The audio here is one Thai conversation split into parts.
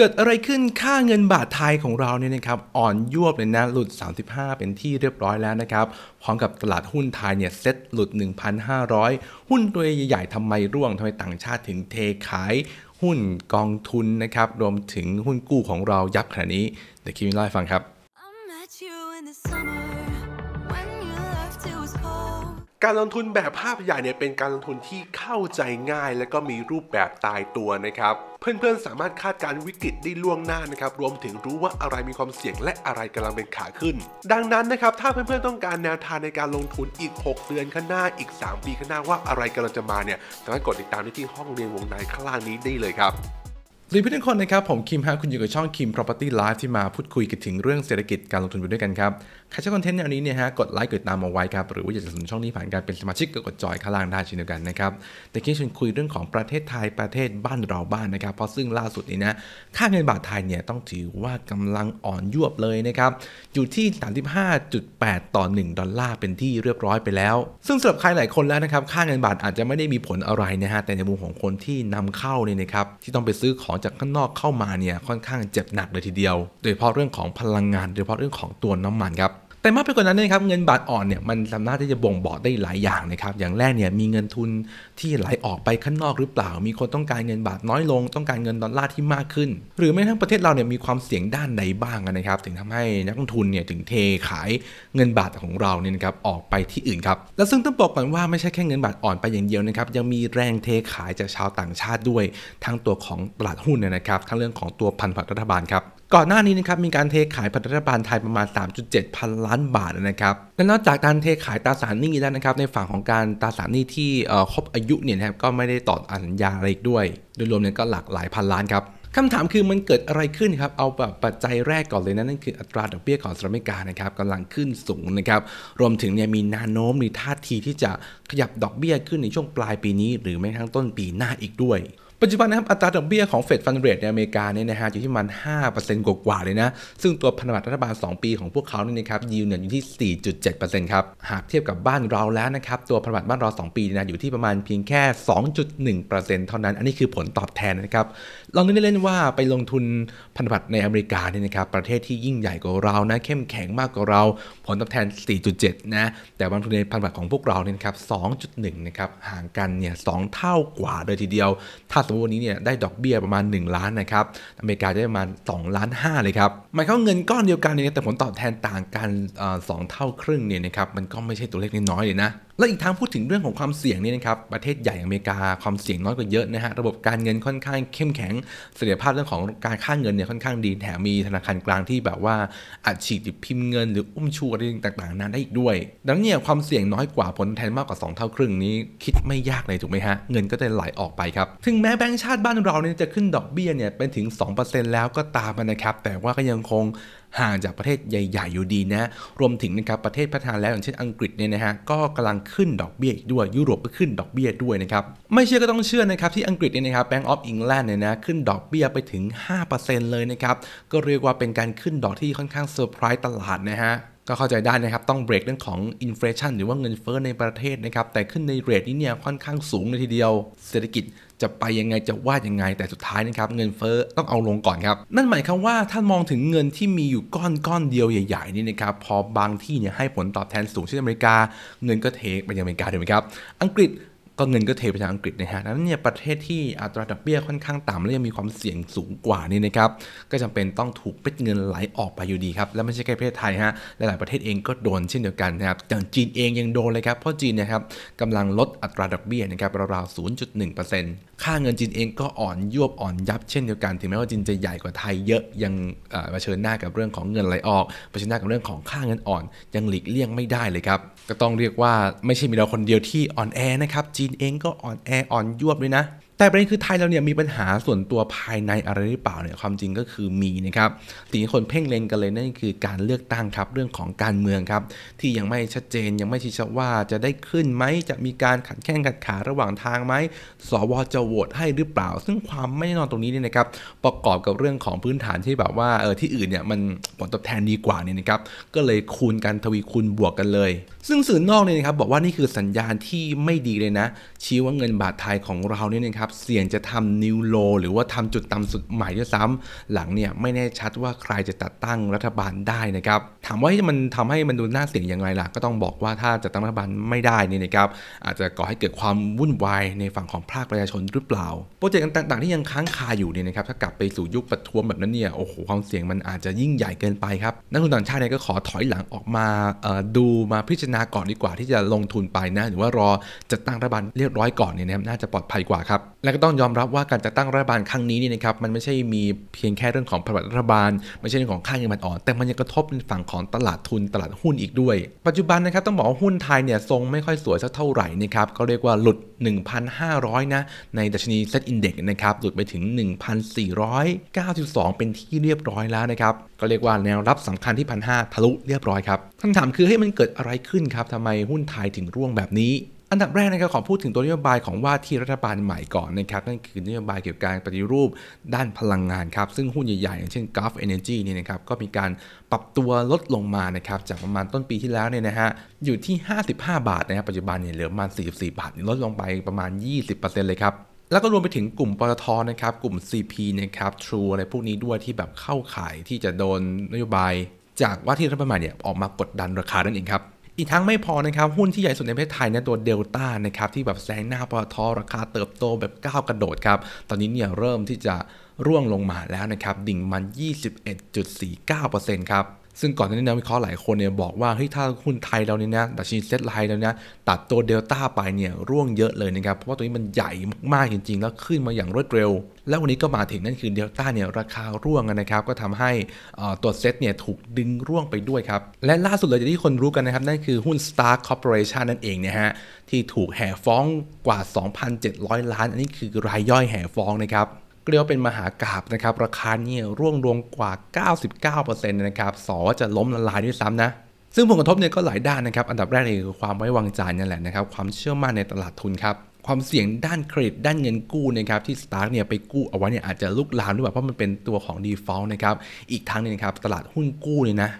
เกิดอะไรขึ้นค่าเงินบาทไทยของเราเนี่ยนะครับ อ่อนยวบเลยนะ หลุด 35 เป็นที่เรียบร้อยแล้วนะครับ พร้อมกับตลาดหุ้นไทยเนี่ยเซ็ตหลุด 1,500 หุ้นตัวใหญ่ๆทำไมร่วงทำไมต่างชาติถึงเทขาย หุ้นกองทุนนะครับรวมถึงหุ้นกู้ของเรายับขนาดนี้ เดี๋ยวคิมเล่าให้ฟังครับการลงทุนแบบภาพใหญ่เนี่ยเป็นการลงทุนที่เข้าใจง่ายและก็มีรูปแบบตายตัวนะครับเพื่อนๆสามารถคาดการวิกฤตได้ล่วงหน้านะครับ รวมถึงรู้ว่าอะไรมีความเสี่ยงและอะไรกำลังเป็นขาขึ้น ดังนั้นนะครับถ้าเพื่อนๆต้องการแนวทางในการลงทุนอีก 6 เดือนข้างหน้าอีก 3 ปีข้างหน้าว่าอะไรกำลังจะมาเนี่ยสามารถกดติดตามได้ที่ห้องเรียนวงในข้างล่างนี้ได้เลยครับสวัสดีเพื่อนทุกคนนะครับ ผมคิมฮะคุณอยู่กับช่องคิม Property Live ที่มาพูดคุยกันถึงเรื่องเศรษฐกิจการลงทุนไปด้วยกันครับใครชอบคอนเทนต์แนวนี้เนี่ยฮะกดไลค์กดตามเอาไว้ครับ หรือว่าอยากจะสนับสนุนช่องนี้ผ่านการเป็นสมาชิกก็กดจอยข้างล่างได้เช่นเดียวกันนะครับแต่คิ่ชวนคุยเรื่องของประเทศไทยประเทศบ้านเราบ้านนะครับ เพราะซึ่งล่าสุดนี้นะค่าเงินบาทไทยเนี่ยต้องถือว่ากำลังอ่อนยวบเลยนะครับอยู่ที่ 35.8 ต่อ 1 ดอลลาร์เป็นที่เรียบร้อยไปแล้ว ซึ่งสำหรับใครหลายคนแล้วนะครับค่าเงินบาทอาจจะไม่ได้มีผลอะไรนะฮะแต่ในมุมของคนที่นำเข้าเนี่ยนะครับที่ต้องไปซื้อของจากข้างนอกเข้ามาเนี่ย ค่อนข้างเจ็บหนักเลยทีเดียว โดยเฉพาะเรื่องของพลังงานโดยเฉพาะเรื่องของตัวน้ำมันครับแต่มากไปกว่านั้นนะครับเงินบาทอ่อนเนี่ยมันสามารถที่จะบ่งบอกได้หลายอย่างนะครับ อย่างแรกเนี่ยมีเงินทุนที่ไหลออกไปข้างนอกหรือเปล่า มีคนต้องการเงินบาทน้อยลงต้องการเงินดอลลาร์ที่มากขึ้น หรือแม้ทั้งประเทศเราเนี่ยมีความเสี่ยงด้านใดบ้างนะครับถึงทำให้นักลงทุนเนี่ยถึงเทขายเงินบาทของเราเนี่ยครับออกไปที่อื่นครับและซึ่งต้องบอกก่อนว่าไม่ใช่แค่เงินบาทอ่อนไปอย่างเดียวนะครับยังมีแรงเทขายจากชาวต่างชาติด้วย ทั้งตัวของตลาดหุ้นเนะครับ ทั้งเรื่องของตัวพันธุ์รัฐบาลครับก่อนหน้านี้นะครับมีการเทขายพันธบัตราไทยประมาณ 3.7 พันล้านบาทนะครับ และนอกจากการเทขายตราสารหนี้แล้วนะครับในฝั่งของการตราสารหนี้ที่ครบอายุเนี่ยนะครับก็ไม่ได้ต่ออัญญาอะไรอีกด้วย โดยรวมเนี่ยก็หลักหลายพันล้านครับคำถามคือ มันเกิดอะไรขึ้นครับเอาแบบปัจจัยแรกก่อนเลยนะนั่นคืออัตราดอกเบี้ยของสหรัฐอเมริกานะครับกำลังขึ้นสูงนะครับรวมถึงเนี่ยมีนาโนมหรือท่าทีที่จะขยับดอกเบี้ยขึ้นในช่วงปลายปีนี้หรือแม้ทั้งต้นปีหน้าอีกด้วยปัจจุบันนะครับอัตราดอกเบี้ยของเฟดฟันเรทในอเมริกาเนี่ยนะฮะอยู่ที่ มัน5%กว่าๆ เลยนะซึ่งตัวพันธบัตรรัฐบาล2ปีของพวกเขาเนี่ยนะครับยิวเนี่ยอยู่ที่ 4.7%ครับหากเทียบกับบ้านเราแล้วนะครับตัวพันธบัตรบ้านเรา2ปีนะอยู่ที่ประมาณเพียงแค่ 2.1%เท่านั้นอันนี้คือผลตอบแทนนะครับลองนึกเล่นๆว่าไปลงทุนพันธบัตรในอเมริกาเนี่ยนะครับประเทศที่ยิ่งใหญ่กว่าเรานะเข้มแข็งมากกว่าเราผลตอบแทน 4.7 นะแต่บางทุนในพันธบัตรของพวกเราเนี่ยครับ 2.1 นะครับห่างกันเนี่ย2เท่ากว่าโดยทีเดียว ถ้าสมมติวันนี้เนี่ยได้ดอกเบี้ยประมาณ 1 ล้านนะครับ อเมริกาได้ประมาณ2ล้าน 5 เลยครับ หมายความเงินก้อนเดียวกันเนี่ยแต่ผลตอบแทนต่างกันสองเท่าครึ่งเนี่ยนะครับมันก็ไม่ใช่ตัวเลขน้อยเลยนะและอีกทางพูดถึงเรื่องของความเสี่ยงนี่นะครับประเทศใหญ่อเมริกาความเสี่ยงน้อยกว่าเยอะนะฮะระบบการเงินค่อนข้างเข้มแข็ง เสถียรภาพเรื่องของการค่าเงินเนี่ยค่อนข้างดีแถมมีธนาคารกลางที่แบบว่าอัดฉีดพิมพ์เงินหรืออุ้มชูอะไรต่างๆนั้นได้อีกด้วย ดังนี้ความเสี่ยงน้อยกว่าผลแทนมากกว่า 2 เท่าครึ่งนี้คิดไม่ยากเลยถูกไหมฮะเงินก็จะไหลออกไปครับถึงแม้แบงก์ชาติบ้านเราเนี่ยจะขึ้นดอกเบี้ยเนี่ยเป็นถึง2%แล้วก็ตามนะครับ แต่ว่าก็ยังคงห่างจากประเทศใหญ่ๆ อยู่ดีนะ รวมถึงนะครับประเทศพัฒนาแล้ว อย่างเช่นอังกฤษเนี่ยนะฮะ ก็กำลังขึ้นดอกเบี้ยด้วยยุโรปก็ขึ้นดอกเบี้ยด้วยนะครับ ไม่เชื่อก็ต้องเชื่อนะครับที่อังกฤษเนี่ยนะครับ Bank of England เนี่ยนะขึ้นดอกเบี้ยไปถึง 5%เลยนะครับ ก็เรียกว่าเป็นการขึ้นดอกที่ค่อนข้างเซอร์ไพรส์ตลาดนะฮะก็เข้าใจได้นะครับ ต้องเบรกเรื่องของอินฟลชันหรือว่าเงินเฟ้อในประเทศนะครับ แต่ขึ้นในเรทนี้เนี่ยค่อนข้างสูงเลยทีเดียว เศรษฐกิจจะไปยังไงจะว่ายังไงแต่สุดท้ายนะครับเงินเฟ้อต้องเอาลงก่อนครับ นั่นหมายความว่าถ้ามองถึงเงินที่มีอยู่ก้อนก้อนเดียวใหญ่ๆนี่นะครับ พอบางที่เนี่ยให้ผลตอบแทนสูงเช่นอเมริกา เงินก็เทไปยังอเมริกาถูกไหมครับอังกฤษก็เงินก็เทไปทางอังกฤษนะฮะนั้นเนี่ยประเทศที่อัตราดอกเบี้ยค่อนข้างต่ำและยังมีความเสี่ยงสูงกว่านี่นะครับ ก็จำเป็นต้องถูกเป็ดเงินไหลออกไปอยู่ดีครับและไม่ใช่แค่ประเทศไทยฮะหลายประเทศเองก็โดนเช่นเดียวกันนะครับอย่างจีนเองยังโดนเลยครับเพราะจีนนะครับกำลังลดอัตราดอกเบี้ยนะครับราวๆ0.1%ค่าเงินจีนเองก็อ่อนยวบอ่อนยับ เช่นเดียวกันถึงแม้ว่าจีนจะใหญ่กว่าไทยเยอะยังเผชิญหน้ากับเรื่องของเงินไหลออกเผชิญหน้ากับเรื่องของค่าเงินอ่อนยังหลีกเลี่ยงไม่ได้เลยครับก็ต้องเรียกว่าไม่ใช่มีเราคนเดียวที่อ่อนแอนะครับจีนเองก็อ่อนแออ่อนยวบเลยนะแต่ประเด็นคือไทยเราเนี่ยมีปัญหาส่วนตัวภายในอะไรหรือเปล่าเนี่ยความจริงก็คือมีนะครับสิ่งที่คนเพ่งเล็งกันเลยนั่นคือการเลือกตั้งครับเรื่องของการเมืองครับ ที่ยังไม่ชัดเจนยังไม่ชี้ชัดว่าจะได้ขึ้นไหมจะมีการขัดแข้งขัดขาระหว่างทางไหมสวจะโหวตให้หรือเปล่า ซึ่งความไม่แน่นอนตรงนี้เนี่ยนะครับ ประกอบกับเรื่องของพื้นฐานที่แบบว่าเออที่อื่นเนี่ยมันผลตอบแทนดีกว่านี่นะครับ ก็เลยคูณกันทวีคูณบวกกันเลย ซึ่งสื่อนอกเนี่ยนะครับ บอกว่านี่คือสัญญาณที่ไม่ดีเลยนะ ชี้ว่าเงินบาทไทยของเราเนี่ยนะครับับเสี่ยงจะทำนิวโลหรือว่าทำจุดต่ำสุดใหม่ด้วยซ้ำหลังเนี่ยไม่แน่ชัดว่าใครจะตัดตั้งรัฐบาลได้นะครับ ถามว่ามันทำให้มันดูน่าเสี่ยงอย่างไรล่ะ ก็ต้องบอกว่าถ้าจัดตั้งรัฐบาลไม่ได้นี่นะครับอาจจะก่อให้เกิดความวุ่นวายในฝั่งของภาคประชาชนหรือเปล่า โปรเจกต์ต่างๆที่ยังค้างคาอยู่เนี่ยนะครับถ้ากลับไปสู่ยุคประท้วงแบบนั้นเนี่ยโอ้โหความเสี่ยงมันอาจจะยิ่งใหญ่เกินไปครับนักลงทุนต่างชาติเนี่ยก็ขอถอยหลังออกมาดูมาพิจารณาก่อนดีกว่าที่จะลงทุนไปนะหรือว่ารอจัดตั้งรัฐบาลเรียบร้อยก่อนเนี่ยนะครับน่าจะปลอดภัยกว่าครับและก็ต้องยอมรับว่าการจัดตั้งรัฐบาลครั้งนี้นี่นะครับมันไม่ใช่มีเพียงแค่เรื่องของผลัตรัฐบาล ไม่ใช่เรื่องของค่าเงินบาทอ่อนแต่มันยังกระทบในฝั่งของตลาดทุนตลาดหุ้นอีกด้วย ปัจจุบันนะครับต้องบอกว่าหุ้นไทยเนี่ยทรงไม่ค่อยสวยสักเท่าไหร่นะครับก็เรียกว่าหลุด 1,500 นะในดัชนีเซ็ตอินเด็กซ์นะครับหลุดไปถึง 1,492 เป็นที่เรียบร้อยแล้วนะครับก็เรียกว่าแนวรับสำคัญที่พันห้าทะลุเรียบร้อยครับคำถามคือให้มันเกิดอะไรขึ้นครับทำไมหุ้นไทยถึงร่วงแบบนี้อันดับแรกนะครับขอพูดถึงตัวนโยบายของว่าที่รัฐบาลใหม่ก่อนนะครับนั่นคือนโยบายเกี่ยวกับการปฏิรูปด้านพลังงานครับซึ่งหุ้นใหญ่ๆ อย่างเช่น g u l f Energy เนี่ยนะครับก็มีการปรับตัวลดลงมานะครับจากประมาณต้นปีที่แล้วเนี่ยนะฮะอยู่ที่ 55 บาทนะครับปัจจุบันเนี่ยเหลือประมาณ44 บาท ลดลงไปประมาณ 20%เลยครับ แล้วก็รวมไปถึงกลุ่มปตทนะครับกลุ่ม CP นะครับ True อะไรพวกนี้ด้วยที่แบบเข้าขายที่จะโดนนโยบายจากว่าที่รัฐบาลใหม่เนี่ยออกมากดดันราคานั่นเองครับอีกทั้งไม่พอนะครับ หุ้นที่ใหญ่สุดในประเทศไทยเนี่ยตัวเดลต้านะครับที่แบบแซงหน้าปอทราคาเติบโตแบบก้าวกระโดดครับ ตอนนี้เนี่ยเริ่มที่จะร่วงลงมาแล้วนะครับ ดิ่งมัน 21.49%ครับซึ่งก่อนหน้านี้นักวิเคราะห์หลายคนเนี่ยบอกว่าเฮ้ยถ้าหุ้นไทยเราเนี่ยนะดัชนีเซ็ตไลน์เราเนี่ยตัดตัวเดลต้าไปเนี่ยร่วงเยอะเลยนะครับเพราะว่าตัวนี้มันใหญ่มากจริงๆแล้วขึ้นมาอย่างรวดเร็ว แล้ววันนี้ก็มาถึงนั่นคือเดลต้าเนี่ยราคาร่วงนะครับ ก็ทำให้ตัวเซ็ตเนี่ยถูกดึงร่วงไปด้วยครับ และล่าสุดเลยที่คนรู้กันนะครับ นั่นคือหุ้น Star Corporation นั่นเองเนะฮะที่ถูกแห่ฟ้องกว่า 2,700 ล้าน อันนี้คือรายย่อยแห่ฟ้องนะครับเรียกว่าเป็นมหากราบนะครับ ราคาเนี่ยร่วงลงกว่า 99%นะครับสอจะล้มละลายด้วยซ้ำนะ ซึ่งผลกระทบเนี่ยก็หลายด้านนะครับ อันดับแรกเลยคือความไว้วางใจนั่นแหละนะครับ ความเชื่อมั่นในตลาดทุนครับ ความเสี่ยงด้านเครดิตด้านเงินกู้นะครับที่สตาร์กเนี่ยไปกู้เอาไว้เนี่ยอาจจะลุกลามด้วยเพราะมันเป็นตัวของดีฟอลต์นะครับ อีกทางนึงนะครับตลาดหุ้นกู้เนี่ยนะ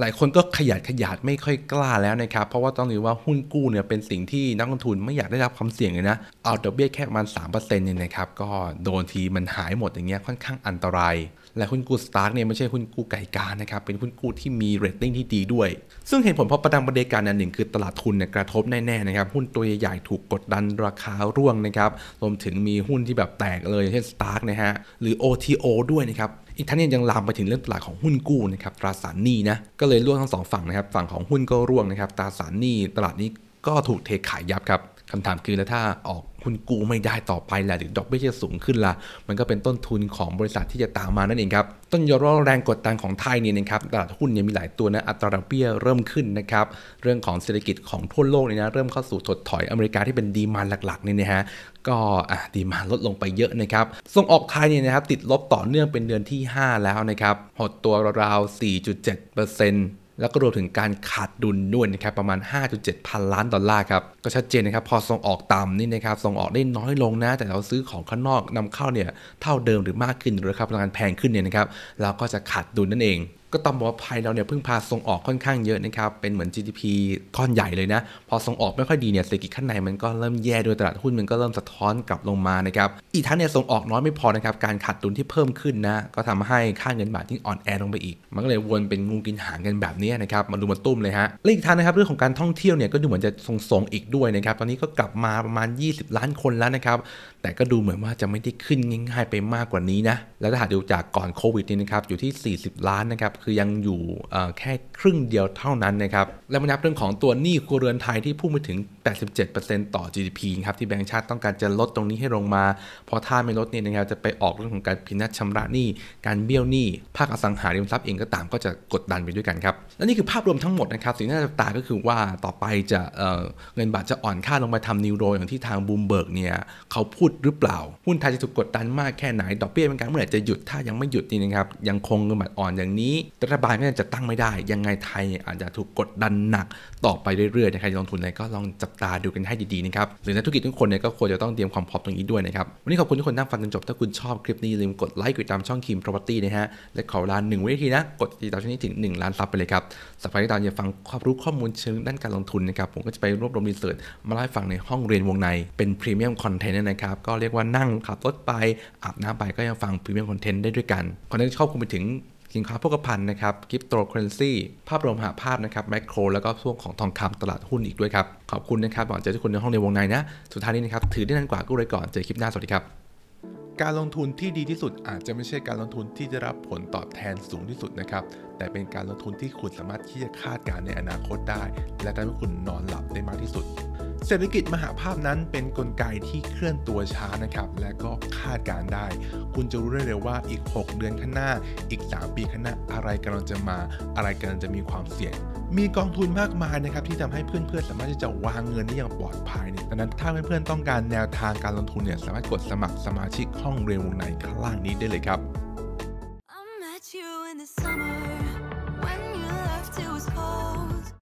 หลายคนก็ขยันขยันไม่ค่อยกล้าแล้วนะครับเพราะว่าต้องรู้ว่าหุ้นกู้เนี่ยเป็นสิ่งที่นักลงทุนไม่อยากได้รับความเสี่ยงเลยนะ เอาดอกเบี้ยแค่ประมาณ3%เนี่ยนะครับ ก็โดนทีมันหายหมดอย่างเงี้ยค่อนข้างอันตราย และหุ้นกู้สตาร์กเนี่ยไม่ใช่หุ้นกู้ไก่กานะครับ เป็นหุ้นกู้ที่มีเรตติ้งที่ดีด้วย ซึ่งเห็นผลเพราะประดังประเดการอันหนึ่ง คือตลาดทุนเนี่ยกระทบแน่ๆนะครับหุ้นตัวใหญ่ถูกกดดันราคาร่วงนะครับรวมถึงมีหุ้นที่แบบแตกเลยเช่นสตาร์กนะฮะหรือ OTO ด้วยนะครับอีกทั้งยังลามไปถึงเรื่องตลาดของหุ้นกู้นะครับตราสารหนี้นะก็เลยร่วงทั้งสองฝั่งนะครับ ฝั่งของหุ้นก็ร่วงนะครับตราสารหนี้ตลาดนี้ก็ถูกเทขายยับครับคำถามคือแล้วถ้าออกคุณกู้ไม่ได้ต่อไปแหละหรือดอกเบี้ยจะสูงขึ้นละมันก็เป็นต้นทุนของบริษัทที่จะตามมานั่นเองครับต้นยอดร่าแรงกดดันของไทยนี่นะครับตลาดหุ้นยังมีหลายตัวนะอัตราดอกเบี้ยเริ่มขึ้นนะครับเรื่องของเศรษฐกิจของทั่วโลกนี่นะเริ่มเข้าสู่ถดถอยอเมริกาที่เป็นดีมานหลักๆนี่นะฮะก็ดีมาลดลงไปเยอะนะครับส่งออกไทยเนี่ยนะครับติดลบต่อเนื่องเป็นเดือนที่ 5 แล้วนะครับหดตัวราวๆ4.7%เแล้วก็รวมถึงการขาดดุลด้วยนะครับประมาณ 5.7 พันล้านดอลลาร์ครับก็ชัดเจนนะครับพอส่งออกต่ำนี่นะครับส่งออกได้น้อยลงนะ แต่เราซื้อของข้างนอกนำเข้าเนี่ยเท่าเดิมหรือมากขึ้นหรือรับาพลังงานแพงขึ้นเนี่ยนะครับ เราก็จะขาดดุลนั่นเองก็ต้องบอกว่าไทยเราเนี่ยพึ่งพาส่งออกค่อนข้างเยอะนะครับ เป็นเหมือน GDP ก้อนใหญ่เลยนะ พอส่งออกไม่ค่อยดีเนี่ยเศรษฐกิจข้างในมันก็เริ่มแย่โดยตลาดหุ้น มันก็เริ่มสะท้อนกลับลงมานะครับ อีกทั้งเนี่ยส่งออกน้อยไม่พอนะครับ การขาดดุลที่เพิ่มขึ้นนะ ก็ทำให้ค่าเงินบาทที่อ่อนแอลงไปอีก มันก็เลยวนเป็นงูกินหางกันแบบนี้นะครับมาดูมาตุ้มเลยฮะและอีกทางนะครับเรื่องของการท่องเที่ยวเนี่ยก็ดูเหมือนจะส่งๆอีกด้วยนะครับตอนนี้ก็กลับมาประมาณ 20 ล้านคนแล้วนะครับแต่ก็ดูเหมือนว่าจะไม่ได้ขึ้นง่ายๆไปมากกว่านี้นะแลวถ้าหากดูจากก่อนโควิดนี่นะครับอยู่ที่40 ล้านนะครับคือยังอยู่แค่ครึ่งเดียวเท่านั้นนะครับ และมานับเรื่องของตัวหนี้ครัวเรือนไทยที่พุ่งไปถึง 87%ต่อ GDP ครับที่แบงก์ชาติต้องการจะลดตรงนี้ให้ลงมาเพราะถ้าไม่ลดเนี่ยนะครับจะไปออกเรื่องของการพินัดชำระหนี้การเบี้ยวหนี้ ภาคอสังหาริมทรัพย์เองก็ตามก็จะกดดันไปด้วยกันครับ และนี่คือภาพรวมทั้งหมดนะครับ สิ่งที่น่าจับตาก็คือว่าต่อไปจะเเงินบาทจะอ่อนค่าลงมาทำนิวโรอย่างที่ทางบูมเบิร์กเนี่ยเขาพูดหรือเปล่าหุ้นไทยจะถูกกดดันมากแค่ไหนดอกเบี้ยเป็นการเมื่อไหร่จะหยุดถ้ายังไม่หยุดนี่นะครับยังคงเงินบาทอ่อนอย่างนี้รัฐบาลก็ยังจะตั้งไม่ได้ ยังไงไทยอาจจะถูกกดดันหนักต่อไปเรื่อยๆนะครับลงทุนอะไรก็ลองจับตาดูกันให้ดีๆนะครับหรือนักธุรกิจทุกคนเนี่ยก็ควรจะต้องเตรียมความพร้อมตรงนี้ด้วยนะครับวันนี้ขอบคุณทุกคนนั่งฟังจนจบถ้าคุณชอบคลิปนี้ลืมกดไลค์กดติดตามช่องคิม property นะฮะและขอเวลาหนึ่งวินาทีนะ กดติดตามช่องนี้ถึง1ล้านซับไปเลยครับสัปดาห์ที่ตอยจะฟังความรู้ข้อมูลเชิงด้านการลงทุนนะครับผมก็จะไปรวบรวมรีเสิร์ชมาไลฟ์ฟังในห้องเรียนวงใน เป็นพรีเมียมคอนเทนต์นะครับ ก็เรียกว่านั่งขับรถไป อาบน้ำไปก็ยังฟังพรีเมียมคอนเทนต์ได้ด้วยกันคอนเทนต์ชอบคุณไปถึงสินค้าโภคภัณฑ์นะครับคริปโตเคอเรนซีภาพรวมหาภาพนะครับ แมคโคร แล้วก็พวงของทองคำตลาดหุ้นอีกด้วยครับ ขอบคุณนะครับหวังจะทุกคนในห้องในวงในนะ สุดท้ายนี้นะครับ ถือได้นานกว่ากู้เลยก่อน เจอคลิปหน้า สวัสดีครับการลงทุนที่ดีที่สุดอาจจะไม่ใช่การลงทุนที่จะรับผลตอบแทนสูงที่สุดนะครับ แต่เป็นการลงทุนที่คุณสามารถที่จะคาดการณ์ในอนาคตได้ และทำให้คุณนอนหลับได้มากที่สุด เศรษฐกิจมหาภาพนั้นเป็นนกลไกที่เคลื่อนตัวช้านะครับและก็คาดการได้ คุณจะรู้ได้เลยวว่าอีก 6เดือนข้างหน้าอีก 3 ปีข้างหน้าอะไรกำลังจะมา อะไรกำลังจะมีความเสี่ยงมีกองทุนมากมายนะครับ ที่ทำให้เพื่อนๆ สามารถที่จะวางเงินได้อย่างปลอดภัยเนี่ยดังนั้นถ้าเพื่อนๆ ต้องการแนวทางการลงทุนเนี่ยสามารถกดสมัครสมาชิกห้องเรียนวงในข้างล่างนี้ได้เลยครับ